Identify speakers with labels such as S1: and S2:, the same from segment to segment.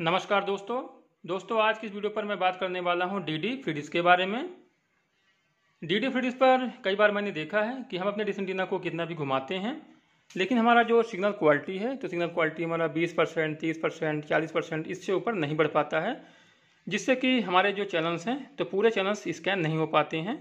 S1: नमस्कार दोस्तों दोस्तों आज की इस वीडियो पर मैं बात करने वाला हूं डीडी फ्रिडिस के बारे में डीडी फ्रिडिस पर कई बार मैंने देखा है कि हम अपने डिसंटीना को कितना भी घुमाते हैं लेकिन हमारा जो सिग्नल क्वालिटी है तो सिग्नल क्वालिटी हमारा 20 परसेंट तीस परसेंट चालीस परसेंट इससे ऊपर नहीं बढ़ पाता है जिससे कि हमारे जो चैनल्स हैं तो पूरे चैनल्स स्कैन नहीं हो पाते हैं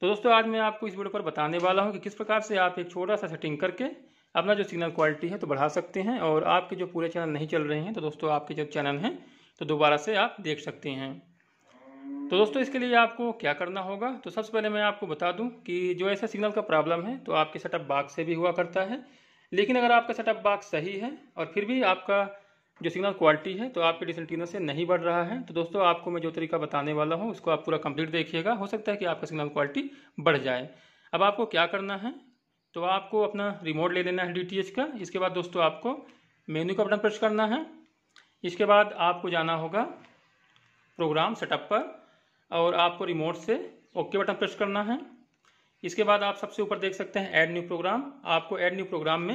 S1: तो दोस्तों आज मैं आपको इस वीडियो पर बताने वाला हूँ कि किस प्रकार से आप एक छोटा सा सेटिंग करके अपना जो सिग्नल क्वालिटी है तो बढ़ा सकते हैं और आपके जो पूरे चैनल नहीं चल रहे हैं तो दोस्तों आपके जो चैनल हैं तो दोबारा से आप देख सकते हैं तो दोस्तों इसके लिए आपको क्या करना होगा तो सबसे पहले मैं आपको बता दूं कि जो ऐसा सिग्नल का प्रॉब्लम है तो आपके सेटअप बाग से भी हुआ करता है लेकिन अगर आपका सेटअप बाग सही है और फिर भी आपका जो सिग्नल क्वालिटी है तो आपके डिसल्टीना से नहीं बढ़ रहा है तो दोस्तों आपको मैं जो तरीका बताने वाला हूँ उसको आप पूरा कंप्लीट देखिएगा हो सकता है कि आपका सिग्नल क्वालिटी बढ़ जाए अब आपको क्या करना है तो आपको अपना रिमोट ले लेना है डी का इसके बाद दोस्तों आपको मेन्यू का बटन प्रेस करना है इसके बाद आपको जाना होगा प्रोग्राम सेटअप पर और आपको रिमोट से ओके बटन प्रेस करना है इसके बाद आप सबसे ऊपर देख सकते हैं ऐड न्यू प्रोग्राम आपको ऐड न्यू प्रोग्राम में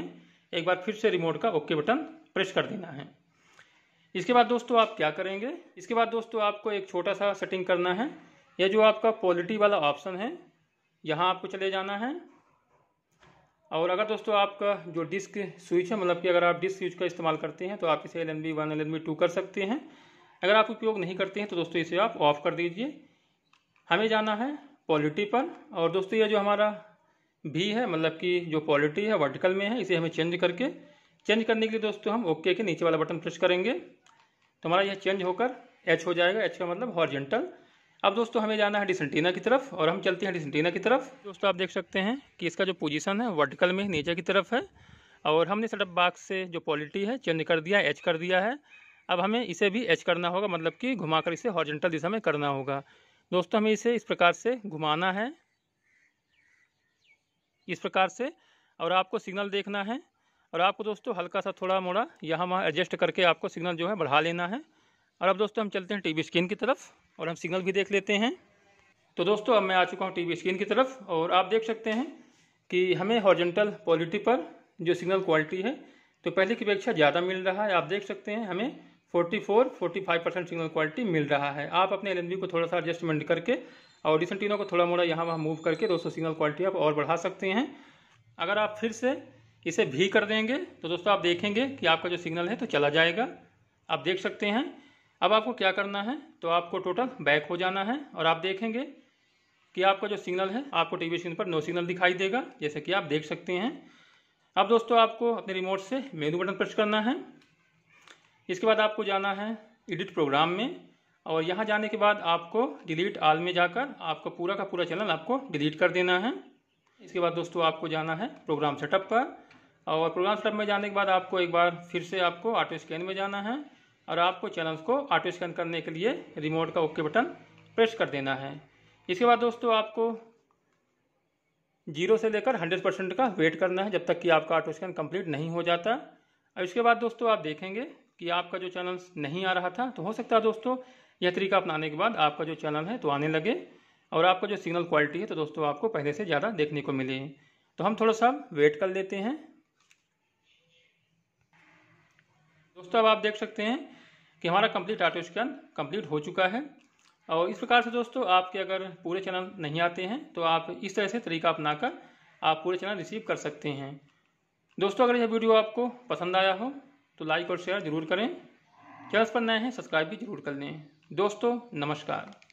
S1: एक बार फिर से रिमोट का ओके बटन प्रेस कर देना है इसके बाद दोस्तों आप क्या करेंगे इसके बाद दोस्तों आपको एक छोटा सा सेटिंग करना है यह जो आपका क्वालिटी वाला ऑप्शन है यहाँ आपको चले जाना है और अगर दोस्तों आपका जो डिस्क स्विच है मतलब कि अगर आप डिस्क स्विच का इस्तेमाल करते हैं तो आप इसे L N B one L N B two कर सकते हैं अगर आप उपयोग नहीं करते हैं तो दोस्तों इसे आप ऑफ कर दीजिए हमें जाना है पॉलिटी पर और दोस्तों ये जो हमारा भी है मतलब कि जो पॉलिटी है वर्टिकल में है इसे हमें चेंज करके चेंज करने के लिए दोस्तों हम ओके के नीचे वाला बटन प्रेस करेंगे तो हमारा यह चेंज होकर एच हो जाएगा एच का मतलब हॉर्जेंटल अब दोस्तों हमें जाना है डिसेंटीना की तरफ और हम चलते हैं डिसेंटीना की तरफ दोस्तों आप देख सकते हैं कि इसका जो पोजीशन है वर्टिकल में नीचे की तरफ है और हमने सेटअप बाक्स से जो पॉलिटी है चेंज कर दिया एच कर दिया है अब हमें इसे भी एच करना होगा मतलब कि घुमा इसे हॉर्जेंटल दिशा में करना होगा दोस्तों हमें इसे इस प्रकार से घुमाना है इस प्रकार से और आपको सिग्नल देखना है और आपको दोस्तों हल्का सा थोड़ा मोड़ा यहाँ वहाँ एडजस्ट करके आपको सिग्नल जो है बढ़ा लेना है और अब दोस्तों हम चलते हैं टीवी स्क्रीन की तरफ और हम सिग्नल भी देख लेते हैं तो दोस्तों अब मैं आ चुका हूँ टीवी स्क्रीन की तरफ और आप देख सकते हैं कि हमें हॉर्जेंटल क्वालिटी पर जो सिग्नल क्वालिटी है तो पहले की अपेक्षा ज़्यादा मिल रहा है आप देख सकते हैं हमें 44, 45 परसेंट सिग्नल क्वालिटी मिल रहा है आप अपने एल को थोड़ा सा एडजस्टमेंट करके और डिसनटीनों को थोड़ा मोड़ा यहाँ वहाँ मूव करके दोस्तों सिग्नल क्वालिटी आप और बढ़ा सकते हैं अगर आप फिर से इसे भी कर देंगे तो दोस्तों आप देखेंगे कि आपका जो सिग्नल है तो चला जाएगा आप देख सकते हैं अब आपको क्या करना है तो आपको टोटल बैक हो जाना है और आप देखेंगे कि आपका जो सिग्नल है आपको टीवी स्क्रीन पर नो सिग्नल दिखाई देगा जैसे कि आप देख सकते हैं अब दोस्तों आपको अपने रिमोट से मेनू बटन प्रेस करना है इसके बाद आपको जाना है एडिट प्रोग्राम में और यहाँ जाने के बाद आपको डिलीट आल में जाकर आपका पूरा का पूरा चैनल आपको डिलीट कर देना है इसके बाद दोस्तों आपको जाना है प्रोग्राम सेटअप पर और प्रोग्राम सेटअप में जाने के बाद आपको एक बार फिर से आपको ऑटो स्कैन में जाना है और आपको चैनल्स को ऑटो स्कैन करने के लिए रिमोट का ओके बटन प्रेस कर देना है इसके बाद दोस्तों आपको जीरो से लेकर हंड्रेड परसेंट का वेट करना है जब तक कि आपका ऑटो स्कैन कंप्लीट नहीं हो जाता और इसके बाद दोस्तों आप देखेंगे कि आपका जो चैनल नहीं आ रहा था तो हो सकता है दोस्तों यह तरीका अपनाने के बाद आपका जो चैनल है तो आने लगे और आपका जो सिग्नल क्वालिटी है तो दोस्तों आपको पहले से ज़्यादा देखने को मिले तो हम थोड़ा सा वेट कर लेते हैं दोस्तों अब आप देख सकते हैं कि हमारा कंप्लीट ऑटो स्कैन कंप्लीट हो चुका है और इस प्रकार से दोस्तों आपके अगर पूरे चैनल नहीं आते हैं तो आप इस तरह से तरीका अपना कर आप पूरे चैनल रिसीव कर सकते हैं दोस्तों अगर यह वीडियो आपको पसंद आया हो तो लाइक और शेयर जरूर करें चैनल पर नए हैं सब्सक्राइब भी जरूर कर लें दोस्तों नमस्कार